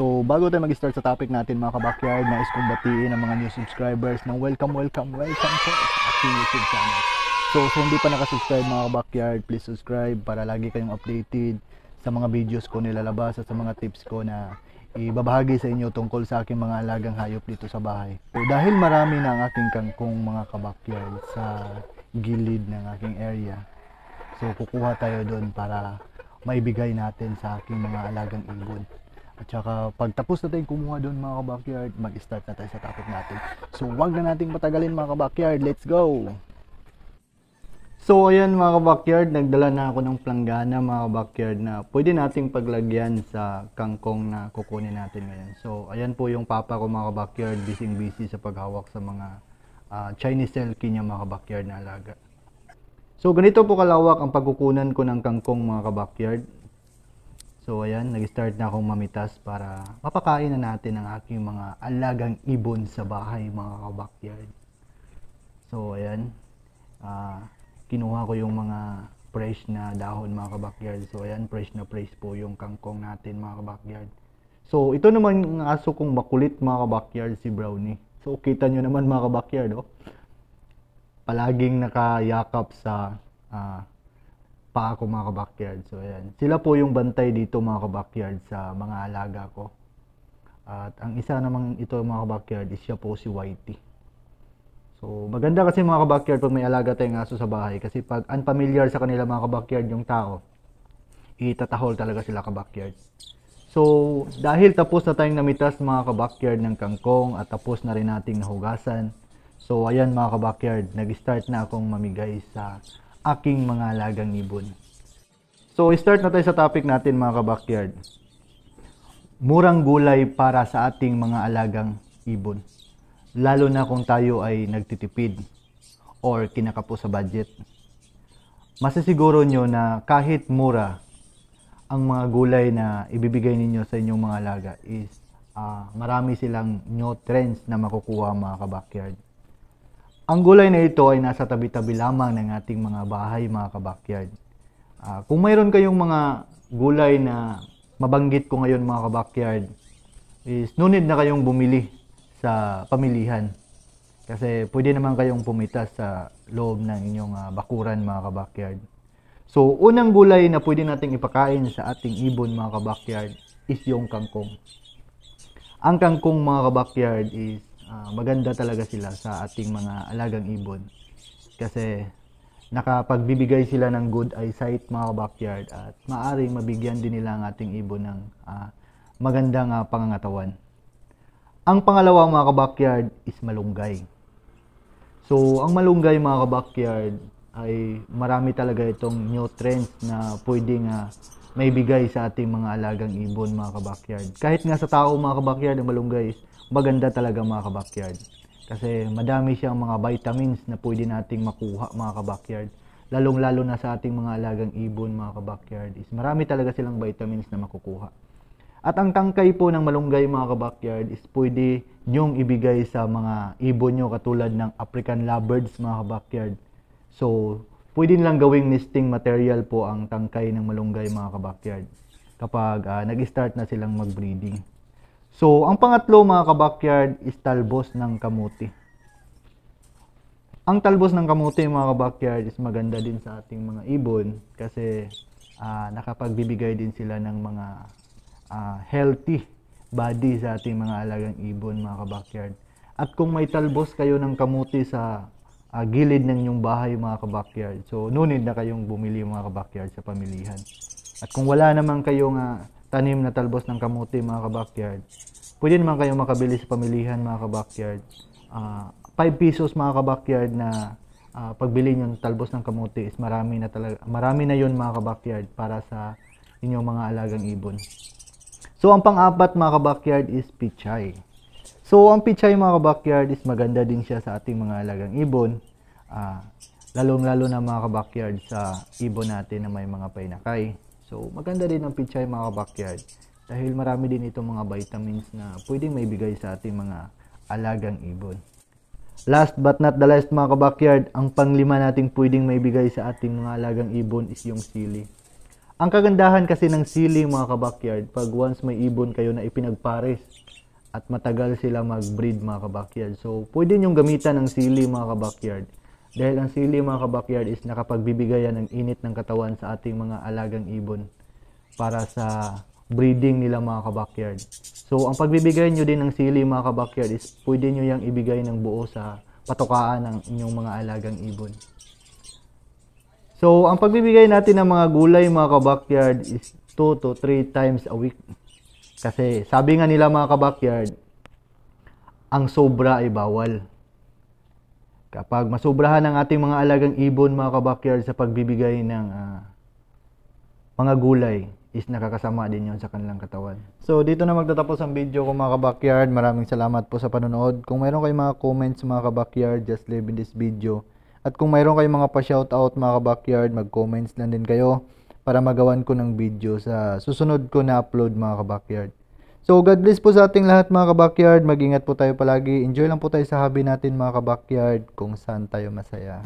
So, bago tayo mag-start sa topic natin mga kabakyard, nais kong batiin ang mga new subscribers ng welcome, welcome, welcome po sa ating YouTube channel. So, kung hindi pa nakasubscribe mga kabakyard, please subscribe para lagi kayong updated sa mga videos ko nilalabas at sa mga tips ko na ibabahagi sa inyo tungkol sa aking mga alagang hayop dito sa bahay. So, dahil marami na ang aking kangkong mga kabakyard sa gilid ng aking area, so kukuha tayo doon para maibigay natin sa aking mga alagang ibon. At saka pag tapos na tayong kumuha doon mga ka-backyard, mag-start na tayo sa topic natin. So wag na nating patagalin mga ka-backyard, let's go! So ayan mga ka-backyard, nagdala na ako ng planggana mga ka-backyard na pwede nating paglagyan sa kangkong na kukunin natin ngayon. So ayan po yung papa ko mga ka-backyard, busy-busy sa paghawak sa mga uh, Chinese Selkie niya mga ka-backyard na alaga. So ganito po kalawak ang pagkukunan ko ng kangkong mga ka-backyard. So ayan, nag-start na akong mamitas para mapakain na natin ang aking mga alagang ibon sa bahay mga kabakyard. So ayan, uh, kinuha ko yung mga fresh na dahon mga kabakyard. So ayan, fresh na fresh po yung kangkong natin mga kabakyard. So ito naman ang aso kong makulit mga kabakyard si Brownie. So kita nyo naman mga kabakyard oh. Palaging nakayakap sa uh, pa ako mga kabakyard. So ayan, sila po yung bantay dito mga kabakyard sa mga alaga ko. At ang isa namang ito mga kabakyard is siya po si Whitey. So maganda kasi mga kabakyard pag may alaga tayong aso sa bahay kasi pag unfamiliar sa kanila mga kabakyard yung tao, itatahol talaga sila kabakyard. So dahil tapos na tayong namitas mga kabakyard ng kangkong at tapos na rin nating nahugasan, So ayan mga kabakyard, nag-start na akong mamigay sa aking mga alagang ibon. So, start na tayo sa topic natin mga kabakyard. Murang gulay para sa ating mga alagang ibon. Lalo na kung tayo ay nagtitipid or kinakapo sa budget. Masisiguro nyo na kahit mura, ang mga gulay na ibibigay ninyo sa inyong mga alaga is uh, marami silang nutrients na makukuha mga kabakyard. Ang gulay na ito ay nasa tabi-tabi lamang ng ating mga bahay, mga kabakyard. Uh, kung mayroon kayong mga gulay na mabanggit ko ngayon, mga kabakyard, is no need na kayong bumili sa pamilihan. Kasi pwede naman kayong pumita sa loob ng inyong uh, bakuran, mga kabakyard. So, unang gulay na pwede nating ipakain sa ating ibon, mga kabakyard, is yung kangkong. Ang kangkong, mga kabakyard, is uh, maganda talaga sila sa ating mga alagang ibon kasi nakapagbibigay sila ng good eyesight mga backyard at maaring mabigyan din nila ang ating ibon ng uh, magandang uh, pangangatawan. Ang pangalawa mga kabakyard is malunggay. So, ang malunggay mga kabakyard ay marami talaga itong nutrients na pwedeng uh, may bigay sa ating mga alagang ibon mga kabakyard. Kahit nga sa tao mga kabakyard, ang malunggay is maganda talaga mga kabakyard. Kasi madami siyang mga vitamins na pwede nating makuha mga kabakyard. Lalong-lalo na sa ating mga alagang ibon mga kabakyard is marami talaga silang vitamins na makukuha. At ang tangkay po ng malunggay mga kabakyard is pwede nyong ibigay sa mga ibon nyo katulad ng African lovebirds mga kabakyard. So, pwede nilang gawing nesting material po ang tangkay ng malunggay mga kabakyard kapag uh, nag-start na silang mag-breeding. So, ang pangatlo mga kabakyard is talbos ng kamuti. Ang talbos ng kamuti mga kabakyard is maganda din sa ating mga ibon kasi uh, nakapagbibigay din sila ng mga uh, healthy body sa ating mga alagang ibon mga kabakyard. At kung may talbos kayo ng kamuti sa uh, gilid ng inyong bahay mga kabakyard. So, nunid na kayong bumili mga kabakyard sa pamilihan. At kung wala naman kayong uh, tanim na talbos ng kamote mga kabakyard, pwede naman kayong makabili sa pamilihan mga kabakyard. Uh, ah, 5 pesos mga kabakyard na uh, pagbili nyo ng talbos ng kamote is marami na talaga marami na yon mga kabakyard para sa inyong mga alagang ibon. So ang pang-apat mga kabakyard is pichay. So, ang pichay mga kabakyard is maganda din siya sa ating mga alagang ibon. Uh, lalong-lalo na mga kabakyard sa ibon natin na may mga painakay. So, maganda din ang pichay mga kabakyard dahil marami din itong mga vitamins na pwedeng maibigay sa ating mga alagang ibon. Last but not the last mga kabakyard, ang panglima nating pwedeng maibigay sa ating mga alagang ibon is yung sili. Ang kagandahan kasi ng sili mga kabakyard, pag once may ibon kayo na ipinagpares at matagal sila mag-breed mga kabakyard. So, pwede nyong gamitan ng sili mga kabakyard. Dahil ang sili mga kabakyard is nakapagbibigayan ng init ng katawan sa ating mga alagang ibon para sa breeding nila mga kabakyard. So, ang pagbibigay nyo din ng sili mga kabakyard is pwede nyo yung ibigay ng buo sa patukaan ng inyong mga alagang ibon. So, ang pagbibigay natin ng mga gulay mga kabakyard is 2 to 3 times a week kasi sabi nga nila mga kabakyard, ang sobra ay bawal. Kapag masobrahan ang ating mga alagang ibon mga kabakyard sa pagbibigay ng uh, mga gulay, is nakakasama din yon sa kanilang katawan. So, dito na magtatapos ang video ko mga kabakyard. Maraming salamat po sa panonood. Kung mayroon kayong mga comments mga kabakyard, just leave in this video. At kung mayroon kayong mga pa-shoutout mga kabakyard, mag-comments lang din kayo para magawan ko ng video sa susunod ko na upload mga kabakyard. So God bless po sa ating lahat mga kabakyard. Mag-ingat po tayo palagi. Enjoy lang po tayo sa hobby natin mga kabakyard kung saan tayo masaya.